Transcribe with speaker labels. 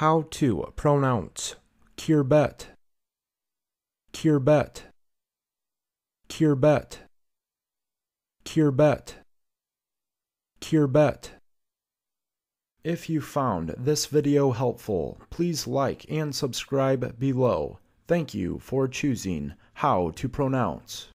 Speaker 1: how to pronounce Kirbet, Kirbet, Kirbet, Kirbet, Kirbet. If you
Speaker 2: found this video helpful, please like and subscribe below. Thank you for choosing how to pronounce.